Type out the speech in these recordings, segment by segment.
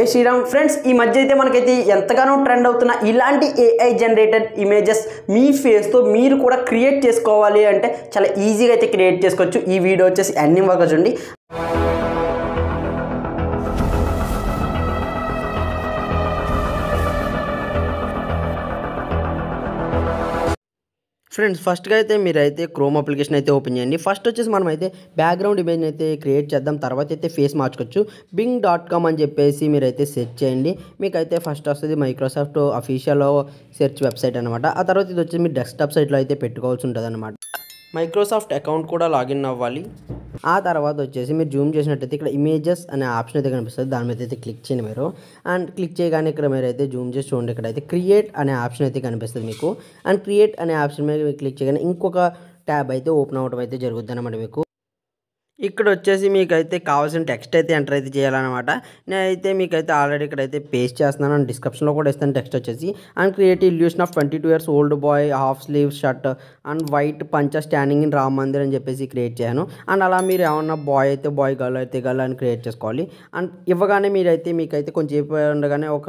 జై శ్రీరామ్ ఫ్రెండ్స్ ఈ మధ్య అయితే మనకైతే ఎంతగానో ట్రెండ్ అవుతున్న ఇలాంటి ఏఐ జనరేటెడ్ ఇమేజెస్ మీ ఫేస్తో మీరు కూడా క్రియేట్ చేసుకోవాలి అంటే చాలా ఈజీగా అయితే క్రియేట్ చేసుకోవచ్చు ఈ వీడియో వచ్చేసి అన్ని వరకు చూడండి ఫ్రెండ్స్ ఫస్ట్గా అయితే మీరైతే క్రోమ్ అప్లికేషన్ అయితే ఓపెన్ చేయండి ఫస్ట్ వచ్చేసి మనం అయితే బ్యాక్గ్రౌండ్ ఇమేజ్ అయితే క్రియేట్ చేద్దాం తర్వాత అయితే ఫేస్ మార్చుకోవచ్చు బింగ్ డాట్ కామ్ అని చెప్పేసి మీరైతే సెర్చ్ చేయండి మీకైతే ఫస్ట్ వస్తుంది మైక్రోసాఫ్ట్ అఫీషియల్ సెర్చ్ వెబ్సైట్ అనమాట ఆ తర్వాత ఇది వచ్చి మీ డెస్క్టాప్ సైట్లో అయితే పెట్టుకోవాల్సి ఉంటుంది అనమాట మైక్రోసాఫ్ట్ అకౌంట్ కూడా లాగిన్ అవ్వాలి ఆ తర్వాత వచ్చేసి మీరు జూమ్ చేసినట్టయితే ఇక్కడ ఇమేజెస్ అనే ఆప్షన్ అయితే కనిపిస్తుంది దాని మీద అయితే క్లిక్ చేయండి మీరు అండ్ క్లిక్ చేయగానే ఇక్కడ మీరు అయితే జూమ్ చేసి చూడండి ఇక్కడ అయితే క్రియేట్ అనే ఆప్షన్ అయితే కనిపిస్తుంది మీకు అండ్ క్రియేట్ అనే ఆప్షన్ మీద క్లిక్ చేయగానే ఇంకొక ట్యాబ్ అయితే ఓపెన్ అవ్వడం అయితే జరుగుతుంది అనమాట మీకు ఇక్కడ వచ్చేసి మీకైతే కావాల్సిన టెక్స్ట్ అయితే ఎంటర్ అయితే చేయాలన్నమాట నేనైతే మీకైతే ఆల్రెడీ ఇక్కడైతే పేస్ట్ చేస్తున్నాను అండ్ డిస్క్రిప్షన్లో కూడా ఇస్తాను టెక్స్ట్ వచ్చేసి and create illusion of twenty two years old boy half sleeve shirt and white పంచ స్టాండింగ్ ఇన్ రామ్ మందిర్ అని చెప్పేసి క్రియేట్ చేశాను అండ్ అలా మీరు ఏమన్నా బాయ్ అయితే బాయ్ గర్ల్ అయితే గర్ల్ అని క్రియేట్ చేసుకోవాలి అండ్ ఇవ్వగానే మీరైతే మీకైతే కొంచెం ఉండగానే ఒక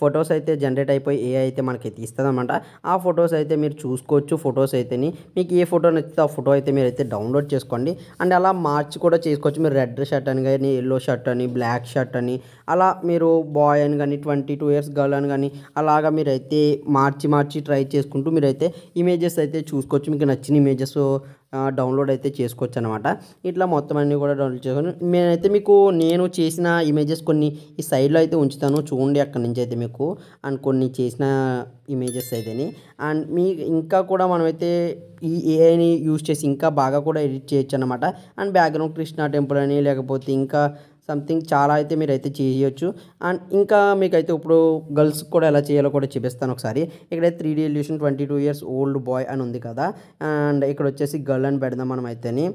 ఫొటోస్ అయితే జనరేట్ అయిపోయి ఏ అయితే మనకైతే ఇస్తుందన్నమాట ఆ ఫొటోస్ అయితే మీరు చూసుకోవచ్చు ఫొటోస్ అయితేని మీకు ఏ ఫోటో నచ్చితే ఆ ఫోటో అయితే మీరు అయితే డౌన్లోడ్ చేసుకోండి అండ్ అలా మా మార్చి కూడా చేసుకోవచ్చు మీరు రెడ్ షర్ట్ అని కానీ ఎల్లో షర్ట్ అని బ్లాక్ షర్ట్ అని అలా మీరు బాయ్ అని కానీ ట్వంటీ టూ ఇయర్స్ గర్ల్ అని కానీ అలాగా మీరైతే మార్చి మార్చి ట్రై చేసుకుంటూ మీరైతే ఇమేజెస్ అయితే చూసుకోవచ్చు మీకు నచ్చిన ఇమేజెస్ డౌన్లోడ్ అయితే చేసుకోవచ్చు అనమాట ఇట్లా మొత్తం అన్నీ కూడా డౌన్లోడ్ చేసుకొని నేనైతే మీకు నేను చేసిన ఇమేజెస్ కొన్ని ఈ సైడ్లో అయితే ఉంచుతాను చూడండి అక్కడి నుంచి అయితే మీకు అండ్ కొన్ని చేసిన ఇమేజెస్ అయితేని అండ్ మీ ఇంకా కూడా మనమైతే ఈ ఏఐని యూజ్ చేసి ఇంకా బాగా కూడా ఎడిట్ చేయొచ్చు అనమాట అండ్ బ్యాక్గ్రౌండ్ కృష్ణా టెంపుల్ అని లేకపోతే ఇంకా సంథింగ్ చాలా అయితే మీరు అయితే చేయొచ్చు అండ్ ఇంకా మీకైతే ఇప్పుడు గర్ల్స్ కూడా ఎలా చేయాలో కూడా చూపిస్తాను ఒకసారి ఇక్కడ three D illusion twenty two years old boy అని ఉంది కదా అండ్ ఇక్కడ వచ్చేసి గర్ల్ అని పెడదాం మనం అయితేని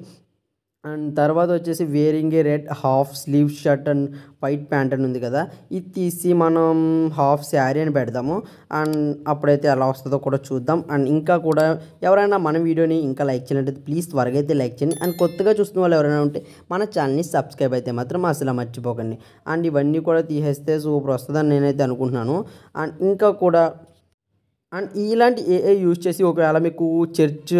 అండ్ తర్వాత వచ్చేసి wearing a red half sleeve shirt and white pant అని ఉంది కదా ఇది తీసి మనం హాఫ్ శారీ అని పెడదాము అండ్ అప్పుడైతే ఎలా వస్తుందో కూడా చూద్దాం అండ్ ఇంకా కూడా ఎవరైనా మన వీడియోని ఇంకా లైక్ చేయాలంటే ప్లీజ్ త్వరగా అయితే లైక్ చేయండి అండ్ కొత్తగా చూస్తున్న వాళ్ళు ఎవరైనా ఉంటే మన ఛానల్ని సబ్స్క్రైబ్ అయితే మాత్రం అసలు మర్చిపోకండి అండ్ ఇవన్నీ కూడా తీసేస్తే సూపర్ వస్తుందని నేనైతే అనుకుంటున్నాను అండ్ ఇంకా కూడా అండ్ ఇలాంటి ఏఐ యూజ్ చేసి ఒకవేళ మీకు చర్చ్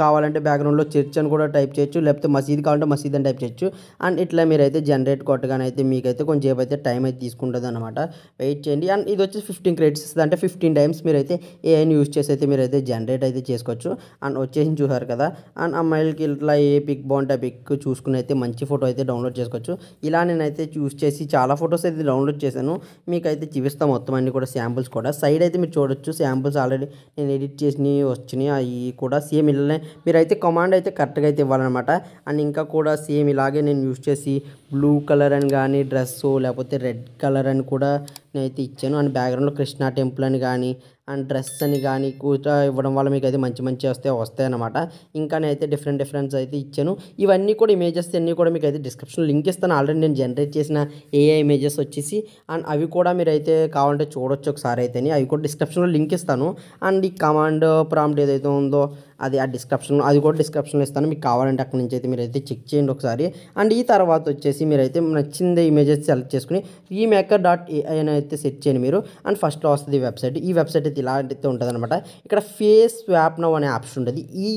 కావాలంటే బ్యాక్గ్రౌండ్లో చర్చ్ అని కూడా టైప్ చేయొచ్చు లేకపోతే మసీద్ కావాలంటే మసీద్ అని టైప్ చేయొచ్చు అండ్ ఇట్లా మీరైతే జనరేట్ అయితే మీకైతే కొంచెంసేపు అయితే టైం అయితే తీసుకుంటుంది అనమాట వెయిట్ చేయండి అండ్ ఇది వచ్చి ఫిఫ్టీన్ క్రెడిట్స్ ఇస్తుంది అంటే ఫిఫ్టీన్ టైమ్స్ మీరైతే ఏఐని యూజ్ చేసి అయితే మీరైతే జనరేట్ అయితే చేసుకోవచ్చు అండ్ వచ్చేసి చూసారు కదా అండ్ అమ్మాయిలకి ఇట్లా ఏ పిక్ బాగుంటే పిక్ చూసుకుని అయితే మంచి ఫోటో అయితే డౌన్లోడ్ చేసుకోవచ్చు ఇలా నేనైతే చూస్ చేసి చాలా ఫోటోస్ అయితే డౌన్లోడ్ చేశాను మీకైతే చూపిస్తాం మొత్తం అన్ని కూడా శాంపుల్స్ కూడా సైడ్ అయితే మీరు చూడొచ్చు శాంపుల్స్ ఆల్రెడీ నేను ఎడిట్ చేసినవి వచ్చినాయి అవి కూడా సేమ్ ఇలానే మీరైతే కమాండ్ అయితే కరెక్ట్గా అయితే ఇవ్వాలన్నమాట అండ్ ఇంకా కూడా సేమ్ ఇలాగే నేను యూస్ చేసి బ్లూ కలర్ అని కానీ డ్రెస్సు లేకపోతే రెడ్ కలర్ అని కూడా నేనైతే ఇచ్చాను అండ్ బ్యాక్గ్రౌండ్లో కృష్ణా టెంపుల్ అని కానీ అండ్ డ్రెస్ అని కానీ కూర్చో ఇవ్వడం వల్ల మీకు అయితే మంచి మంచి వస్తే వస్తాయన్నమాట ఇంకా నేనైతే డిఫరెంట్ డిఫరెంట్స్ అయితే ఇచ్చాను ఇవన్నీ కూడా ఇమేజెస్ అన్నీ కూడా మీకు అయితే డిస్క్రిప్షన్ లింక్ ఇస్తాను ఆల్రెడీ నేను జనరేట్ చేసిన ఏఐ ఇమేజెస్ వచ్చేసి అండ్ అవి కూడా మీరు అయితే కావాలంటే చూడొచ్చు ఒకసారి అయితే అవి కూడా డిస్క్రిప్షన్లో లింక్ ఇస్తాను అండ్ ఈ కమాండ్ ప్రాంప్ట్ ఏదైతే ఉందో అది ఆ డిస్క్రిప్షన్ అది కూడా డిస్క్రిప్షన్లో ఇస్తాను మీకు కావాలంటే అక్కడ నుంచి అయితే మీరు అయితే చెక్ చేయండి ఒకసారి అండ్ ఈ తర్వాత వచ్చేసి మీరైతే నచ్చింది ఇమేజెస్ సెలెక్ట్ చేసుకుని ఈ మేకర్ డాట్ ఏఐ అయితే సెట్ చేయండి మీరు అండ్ ఫస్ట్లో వస్తుంది ఈ వెబ్సైట్ ఈ వెబ్సైట్ అయితే అయితే ఉంటుంది అనమాట ఇక్కడ ఫేస్ స్వాప్ నవ్ అనే ఆప్షన్ ఉంటుంది ఈ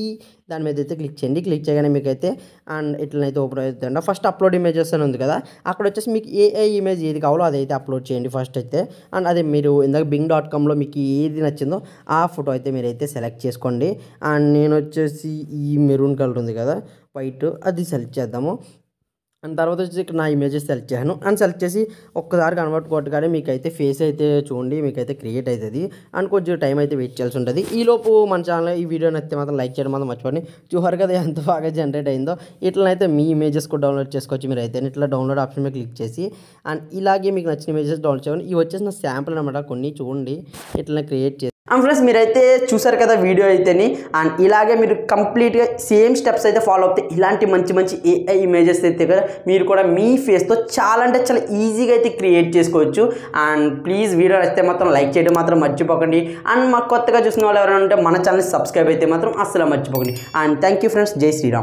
దాని మీద అయితే క్లిక్ చేయండి క్లిక్ చేయగానే మీకైతే అండ్ ఇట్లనైతే ఓపెన్ అవుతుందండి ఫస్ట్ అప్లోడ్ ఇమేజెస్ అని ఉంది కదా అక్కడ వచ్చేసి మీకు ఏ ఏ ఇమేజ్ ఏది కావాలో అదైతే అప్లోడ్ చేయండి ఫస్ట్ అయితే అండ్ అదే మీరు ఇందాక బింగ్ డాట్ కామ్లో మీకు ఏది నచ్చిందో ఆ ఫోటో అయితే మీరైతే సెలెక్ట్ చేసుకోండి అండ్ నేను వచ్చేసి ఈ మెరూన్ కలర్ ఉంది కదా వైట్ అది సెలెక్ట్ చేద్దాము అండ్ తర్వాత వచ్చేసి ఇక్కడ నా ఇమేజెస్ సెలెక్ట్ చేశాను అండ్ సెలెక్ట్ చేసి ఒక్కసారి కన్వర్ట్ కొట్టగానే మీకైతే ఫేస్ అయితే చూడండి మీకైతే క్రియేట్ అవుతుంది అండ్ కొంచెం టైం అయితే వెయిట్ చేయాల్సి ఉంటుంది ఈలోపు మన ఛానల్ ఈ వీడియో నచ్చితే మాత్రం లైక్ చేయడం మాత్రం మర్చిపోండి చూహారు కదా ఎంత బాగా జనరేట్ అయిందో ఇట్లనైతే మీ ఇమేజెస్ కూడా డౌన్లోడ్ చేసుకోవచ్చు మీరు అయితే ఇట్లా డౌన్లోడ్ ఆప్షన్ మీద క్లిక్ చేసి అండ్ ఇలాగే మీకు నచ్చిన ఇమేజెస్ డౌన్లోడ్ చేయండి ఇవి వచ్చేసి నా శాంపుల్ అనమాట కొన్ని చూడండి ఇట్లా క్రియేట్ చేసి అండ్ ఫ్రెండ్స్ మీరైతే చూసారు కదా వీడియో అయితేని అండ్ ఇలాగే మీరు కంప్లీట్గా సేమ్ స్టెప్స్ అయితే ఫాలో అవుతే ఇలాంటి మంచి మంచి ఏఐ ఇమేజెస్ అయితే కదా మీరు కూడా మీ ఫేస్తో చాలా అంటే చాలా ఈజీగా అయితే క్రియేట్ చేసుకోవచ్చు అండ్ ప్లీజ్ వీడియో నచ్చితే మాత్రం లైక్ చేయడం మాత్రం మర్చిపోకండి అండ్ మాకు కొత్తగా చూసిన వాళ్ళు ఎవరైనా ఉంటే మన ఛానల్ సబ్స్క్రైబ్ అయితే మాత్రం అస్సలు మర్చిపోకండి అండ్ థ్యాంక్ ఫ్రెండ్స్ జై శ్రీరామ్